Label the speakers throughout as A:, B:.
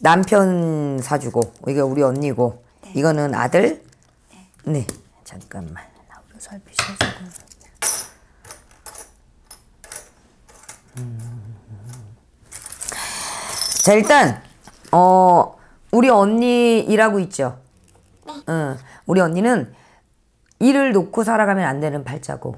A: 남편 사주고 이게 우리 언니고 네. 이거는 아들 네, 네. 잠깐만 나우로 살피셔 음. 자 일단 어 우리 언니 일하고 있죠 네. 응 어, 우리 언니는 일을 놓고 살아가면 안 되는 팔자고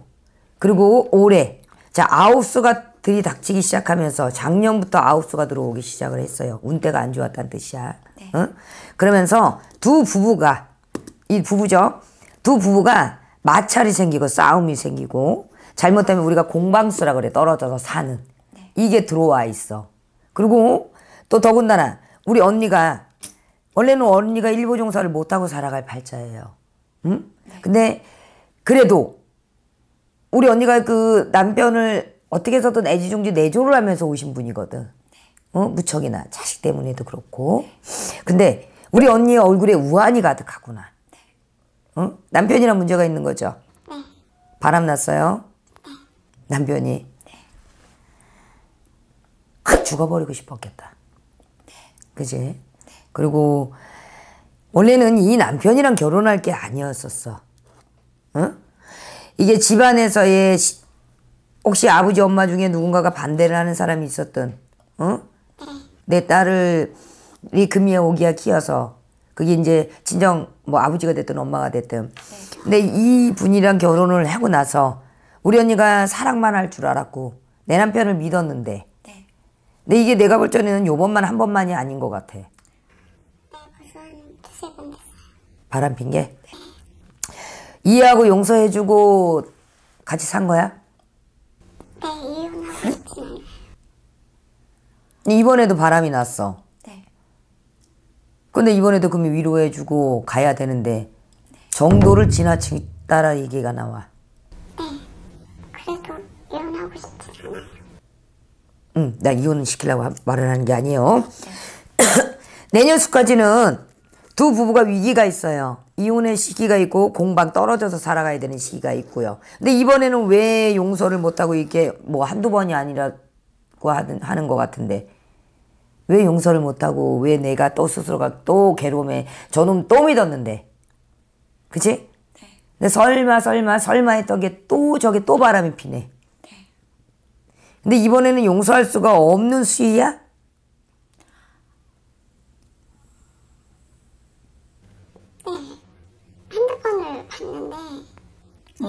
A: 그리고 올해 자 아우스가 들이닥치기 시작하면서 작년부터 아홉수가 들어오기 시작을 했어요. 운때가 안 좋았다는 뜻이야. 네. 어? 그러면서 두 부부가 이 부부죠. 두 부부가 마찰이 생기고 싸움이 생기고 잘못되면 우리가 공방수라 그래 떨어져서 사는 네. 이게 들어와 있어. 그리고 또 더군다나 우리 언니가 원래는 언니가 일보종사를 못하고 살아갈 팔자예요. 응? 네. 근데 그래도 우리 언니가 그 남편을 어떻게 해서든 애지중지 내조를 하면서 오신 분이거든. 네. 어? 무척이나 자식 때문에도 그렇고. 근데 우리 언니 얼굴에 우환이 가득하구나. 어? 남편이랑 문제가 있는 거죠? 네. 바람 났어요? 네. 남편이 확 죽어버리고 싶었겠다. 그지? 그리고 원래는 이 남편이랑 결혼할 게 아니었었어. 어? 이게 집안에서의 혹시 아버지 엄마 중에 누군가가 반대를 하는 사람이 있었던 응? 어? 내 딸을 이 금이야 오기야 키워서 그게 이제 진정 뭐 아버지가 됐든 엄마가 됐든 근데 이 분이랑 결혼을 하고 나서 우리 언니가 사랑만 할 줄 알았고 내 남편을 믿었는데 네. 근데 이게 내가 볼 적에는 요번만 한 번만이 아닌 것 같아 바람 핀 게? 네. 이해하고 용서해주고 같이 산 거야? 네, 이번에도 바람이 났어. 네. 근데 이번에도 그럼 위로해주고 가야 되는데 네. 정도를 지나치다라 얘기가 나와. 네. 그래도 이혼하고 싶진 않아요. 응, 나 이혼 시키려고 말을 하는 게 아니에요. 네. 내년 수까지는 두 부부가 위기가 있어요. 이혼의 시기가 있고 공방 떨어져서 살아가야 되는 시기가 있고요. 근데 이번에는 왜 용서를 못하고 이게 뭐 한두 번이 아니라고 하는, 하는 것 같은데 왜 용서를 못하고 왜 내가 또 스스로가 또 괴로움에 저놈 또 믿었는데 그치? 네. 근데 설마 설마 설마 했던 게또 저게 또 바람이 피네. 네. 근데 이번에는 용서할 수가 없는 수위야? 예.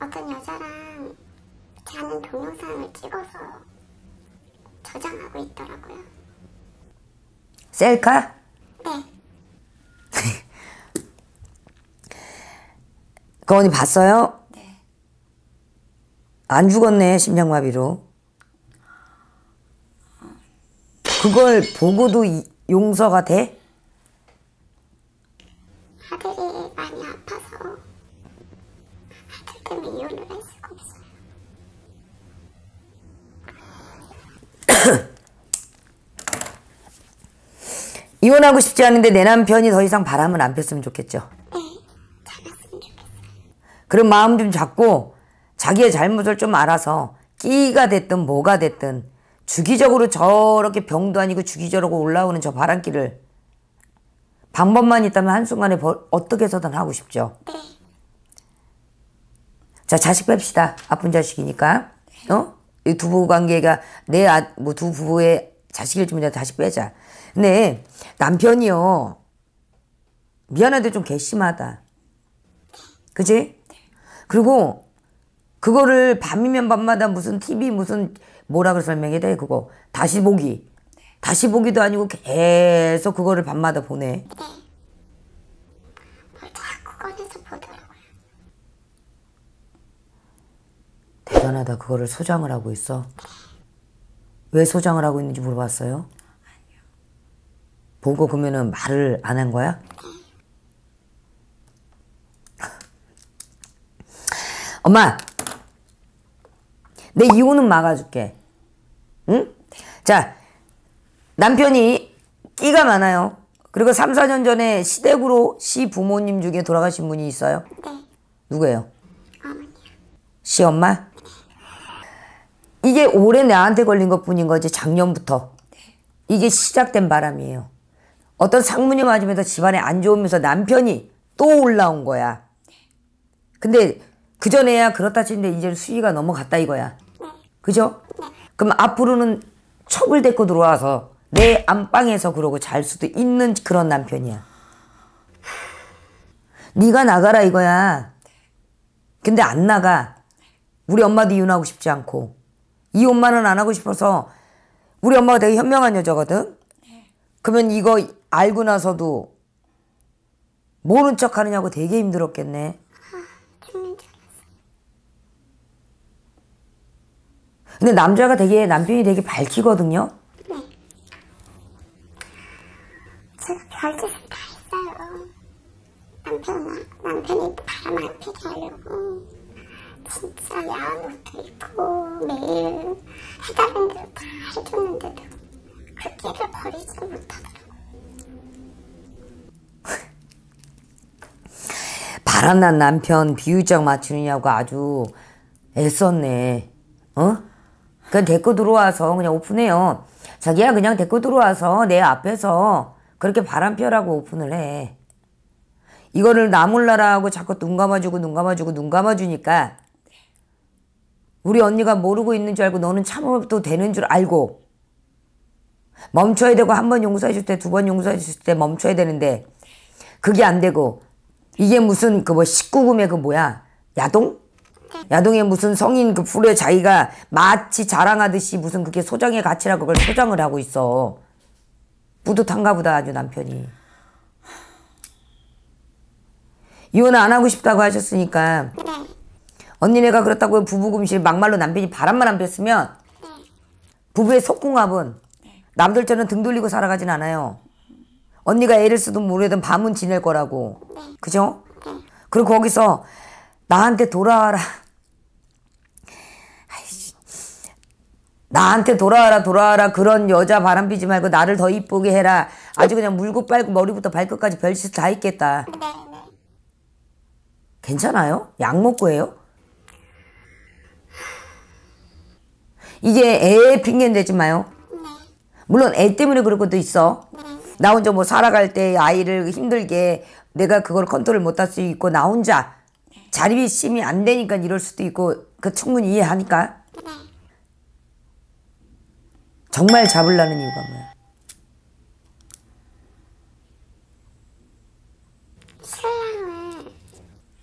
A: 어떤 여자랑 자는 동영상을 찍어서 저장하고 있더라고요. 셀카? 네. 그 언니 봤어요? 네. 안 죽었네 심장마비로. 그걸 보고도 용서가 돼? 이혼하고 싶지 않은데 내 남편이 더 이상 바람은 안 폈으면 좋겠죠. 네, 으면좋겠 그런 마음 좀 잡고 자기의 잘못을 좀 알아서 끼가 됐든 뭐가 됐든 주기적으로 저렇게 병도 아니고 주기적으로 올라오는 저 바람길을 방법만 있다면 한순간에 어떻게 해서든 하고 싶죠. 네. 자, 자식 뺍시다. 아픈 자식이니까. 어? 이 두부 관계가 내, 아, 뭐, 두 부부의 자식을 좀 다시 빼자. 근데 네, 남편이요. 미안한데 좀 괘씸하다. 그지? 그리고 그거를 밤이면 밤마다 무슨 TV 무슨 뭐라 고 설명해야 돼 그거 다시 보기 다시 보기도 아니고 계속 그거를 밤마다 보내. 네. 대단하다. 그거를 소장을 하고 있어. 네. 왜 소장을 하고 있는지 물어봤어요? 보고 그러면은 말을 안 한 거야? 엄마, 내 이혼은 막아줄게. 응? 자, 남편이 끼가 많아요. 그리고 3, 4년 전에 시댁으로 시 부모님 중에 돌아가신 분이 있어요? 네. 누구예요? 어머니시 엄마? 이게 올해 나한테 걸린 것 뿐인 거지, 작년부터. 네. 이게 시작된 바람이에요. 어떤 상문이 맞으면서 집안에 안 좋으면서 남편이 또 올라온 거야. 근데 그전에야 그렇다 치는데 이제는 수위가 넘어갔다 이거야. 그죠? 그럼 앞으로는 척을 데리고 들어와서 내 안방에서 그러고 잘 수도 있는 그런 남편이야. 네가 나가라 이거야. 근데 안 나가. 우리 엄마도 이혼하고 싶지 않고 이 엄마는 안 하고 싶어서 우리 엄마가 되게 현명한 여자거든. 그러면 이거 알고 나서도 모른 척 하느냐고 되게 힘들었겠네. 아, 근데 남자가 되게 남편이 되게 밝히거든요. 바람난 남편 비유적 맞추느냐고 아주 애썼네. 어? 그냥 데리고 들어와서 그냥 오픈해요. 자기야 그냥 데리고 들어와서 내 앞에서 그렇게 바람 펴라고 오픈을 해. 이거를 나 몰라라고 자꾸 눈 감아주고 눈 감아주고 눈 감아주니까 우리 언니가 모르고 있는 줄 알고 너는 참아도 되는 줄 알고 멈춰야 되고 한 번 용서해 줄때 두 번 용서해 줄때 멈춰야 되는데 그게 안 되고 이게 무슨 그뭐 19금의 그 뭐야 야동? 야동에 무슨 성인 그 프로에 자기가 마치 자랑하듯이 무슨 그게 소장의 가치라 그걸 소장을 하고 있어. 뿌듯한가 보다 아주 남편이. 이혼 안 하고 싶다고 하셨으니까 언니네가 그렇다고 부부금실 막말로 남편이 바람만 안 폈으면 부부의 속궁합은 네. 남들 처럼등 돌리고 살아가진 않아요. 언니가 애를 쓰든 모르든 밤은 지낼 거라고. 네. 그죠? 네. 그리고 거기서 나한테 돌아와라. 아이씨. 나한테 돌아와라 돌아와라 그런 여자 바람피지 말고 나를 더 이쁘게 해라. 아주 그냥 물고 빨고 머리부터 발끝까지 별짓 다 있겠다. 네, 네, 괜찮아요? 약 먹고 해요? 이게 애 핑계는 되지 마요. 네. 물론 애 때문에 그럴 것도 있어. 나 혼자 뭐 살아갈 때 아이를 힘들게 내가 그걸 컨트롤 못할 수 있고 나 혼자 자립심이 안 되니까 이럴 수도 있고 그 충분히 이해하니까 정말 잡으려는 이유가 뭐야?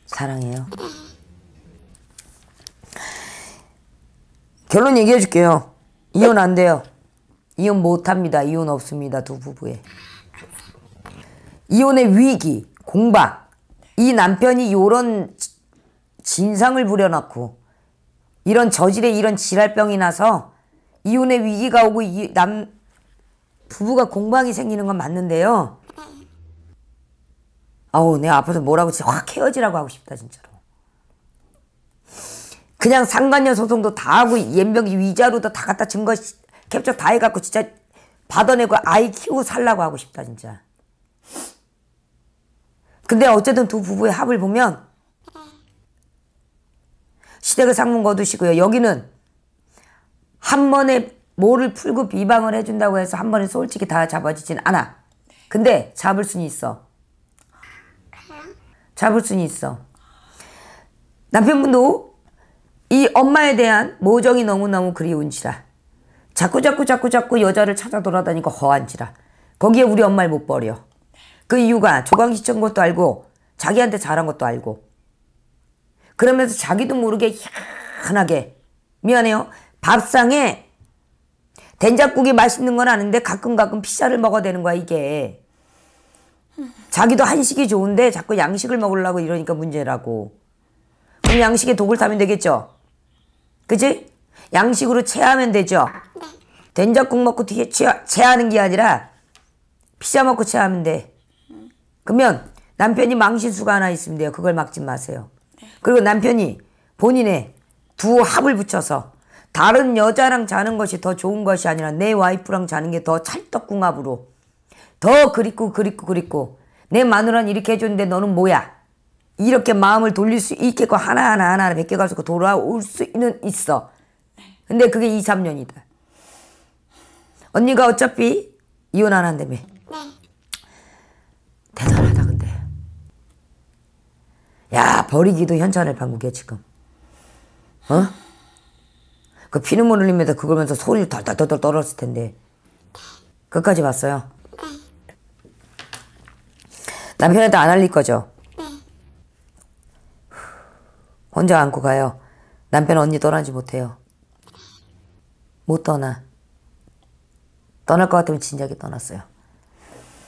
A: 사랑해요 네. 결론 얘기해 줄게요 이혼 안 돼요 이혼 못합니다. 이혼 없습니다. 두부부의 이혼의 위기, 공방. 이 남편이 요런 진상을 부려놓고 이런 저질에 이런 지랄병이 나서 이혼의 위기가 오고 이 남 부부가 공방이 생기는 건 맞는데요. 아우 내가 앞에서 뭐라고 진짜 확 헤어지라고 하고 싶다 진짜로. 그냥 상관녀 소송도 다 하고 연병이 위자료도 다 갖다 준 것이 겹쳐 다 해갖고 진짜 받아내고 아이 키우고 살라고 하고 싶다 진짜. 근데 어쨌든 두 부부의 합을 보면 시댁을 상문 거두시고요. 여기는 한 번에 뭐를 풀고 비방을 해준다고 해서 한 번에 솔직히 다 잡아지진 않아. 근데 잡을 순 있어. 잡을 순 있어. 남편분도 이 엄마에 대한 모정이 너무너무 그리운지라 자꾸 자꾸 자꾸 자꾸 여자를 찾아 돌아다니고 허한지라. 거기에 우리 엄마를 못 버려. 그 이유가 조광시청 것도 알고 자기한테 잘한 것도 알고 그러면서 자기도 모르게 희한하게 미안해요. 밥상에 된장국이 맛있는 건 아는데 가끔 가끔 피자를 먹어야 되는 거야 이게. 자기도 한식이 좋은데 자꾸 양식을 먹으려고 이러니까 문제라고. 그럼 양식에 독을 타면 되겠죠. 그지? 양식으로 체하면 되죠? 네. 된장국 먹고 뒤에 체하는 게 아니라 피자 먹고 체하면 돼. 그러면 남편이 망신수가 하나 있으면 돼요. 그걸 막지 마세요. 네. 그리고 남편이 본인의 두 합을 붙여서 다른 여자랑 자는 것이 더 좋은 것이 아니라 내 와이프랑 자는 게 더 찰떡궁합으로 더 그립고 그립고 그립고 내 마누라는 이렇게 해줬는데 너는 뭐야? 이렇게 마음을 돌릴 수 있겠고 하나하나 하나하나 벗겨가지고 돌아올 수 있는 있어. 근데 그게 2, 3년이다. 언니가 어차피 이혼 안 한다며. 네. 대단하다 근데. 야 버리기도 현찰을 방국이야 지금. 어? 그 피눈물 흘리면서 그걸 면서 소리를 덜덜덜 떨었을 텐데. 끝까지 봤어요? 네. 남편한테 안 알릴 거죠? 네. 혼자 안고 가요. 남편 언니 떠나지 못해요. 못 떠나. 떠날 것 같으면 진작에 떠났어요.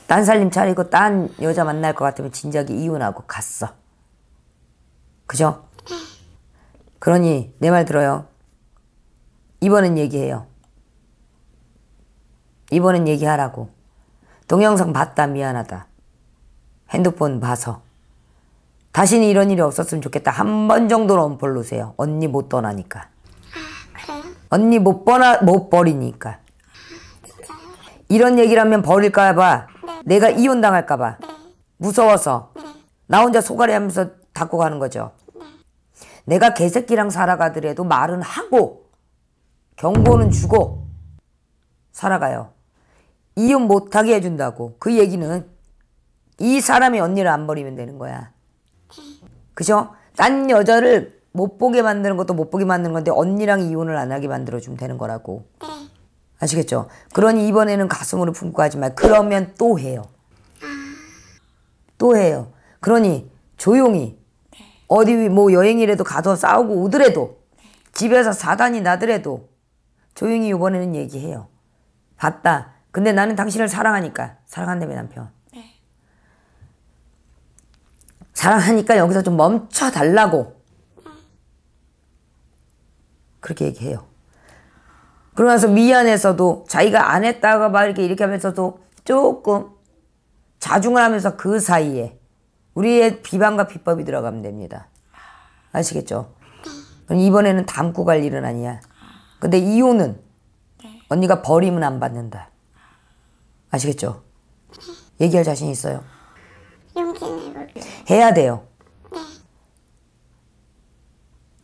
A: 딴 살림 차리고 딴 여자 만날 것 같으면 진작에 이혼하고 갔어. 그죠? 그러니 내 말 들어요. 이번엔 얘기해요. 이번엔 얘기하라고. 동영상 봤다 미안하다. 핸드폰 봐서. 다시는 이런 일이 없었으면 좋겠다. 한 번 정도는 언폴로세요. 언니 못 떠나니까. 언니 못 버나 못 버리니까. 이런 얘기를 하면 버릴까 봐. 네. 내가 이혼 당할까 봐. 네. 무서워서. 네. 나 혼자 소가리 하면서 닦고 가는 거죠. 내가 개새끼랑 살아가더라도 말은 하고 경고는 주고 살아가요. 이혼 못하게 해준다고. 그 얘기는 이 사람이 언니를 안 버리면 되는 거야. 그죠? 딴 여자를 못 보게 만드는 것도 못 보게 만드는 건데 언니랑 이혼을 안 하게 만들어 주면 되는 거라고. 네. 아시겠죠? 그러니 이번에는 가슴으로 품고 하지 말. 그러면 또 해요. 아. 또 해요. 그러니 조용히 어디 뭐 여행이라도 가서 싸우고 오더라도 집에서 사단이 나더라도 조용히 이번에는 얘기해요. 봤다. 근데 나는 당신을 사랑하니까 사랑한다며 남편. 네. 사랑하니까 여기서 좀 멈춰 달라고. 그렇게 얘기해요. 그러면서 미안해서도 자기가 안 했다가 막 이렇게 이렇게 하면서도 조금 자중을 하면서 그 사이에 우리의 비방과 비법이 들어가면 됩니다. 아시겠죠? 그럼 이번에는 담고 갈 일은 아니야. 근데 이혼은 언니가 버림은 안 받는다. 아시겠죠? 얘기할 자신 있어요? 해야 돼요.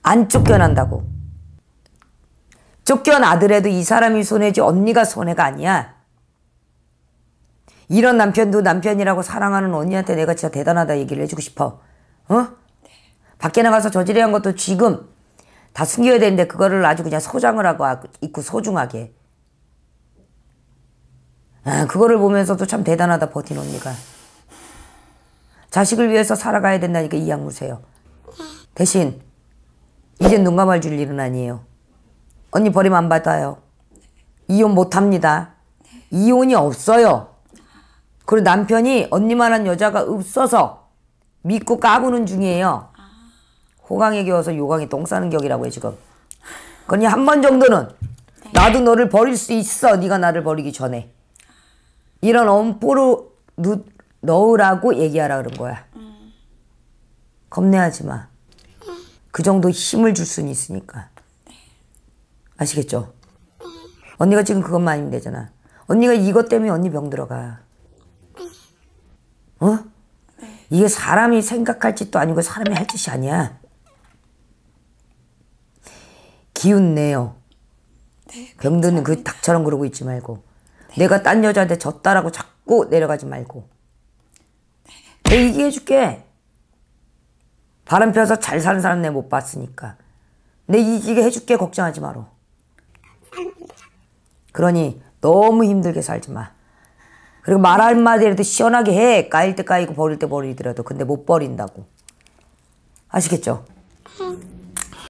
A: 안 쫓겨난다고. 쫓겨나더라도 이 사람이 손해지 언니가 손해가 아니야. 이런 남편도 남편이라고 사랑하는 언니한테 내가 진짜 대단하다 얘기를 해주고 싶어. 어? 밖에 나가서 저지르한 것도 지금 다 숨겨야 되는데 그거를 아주 그냥 소장을 하고 아, 있고 소중하게. 아, 그거를 보면서도 참 대단하다 버틴 언니가. 자식을 위해서 살아가야 된다니까 이양무세요. 대신 이젠 눈 감아줄 일은 아니에요. 언니 버림 안 받아요. 이혼 못 합니다. 이혼이 없어요. 그리고 남편이 언니만한 여자가 없어서 믿고 까부는 중이에요. 호강에 겨워서 요강이 똥 싸는 격이라고 해 지금. 그러니 한 번 정도는 네. 나도 너를 버릴 수 있어. 네가 나를 버리기 전에. 이런 엄포로 넣으라고 얘기하라 그런 거야. 겁내하지 마. 음. 그 정도 힘을 줄 수는 있으니까. 아시겠죠? 언니가 지금 그것만 아니면 되잖아. 언니가 이것 때문에 언니 병 들어가. 어? 이게 사람이 생각할 짓도 아니고 사람이 할 짓이 아니야. 기운 내요. 네, 병드는 그 닭처럼 그러고 있지 말고. 네. 내가 딴 여자한테 졌다라고 자꾸 내려가지 말고. 네. 내 얘기해줄게. 바람 펴서 잘 사는 사람 내 못 봤으니까. 내 이기게 해줄게 걱정하지 마라. 그러니 너무 힘들게 살지 마. 그리고 말 한마디라도 시원하게 해. 까일 때 까이고 버릴 때 버리더라도. 근데 못 버린다고. 아시겠죠?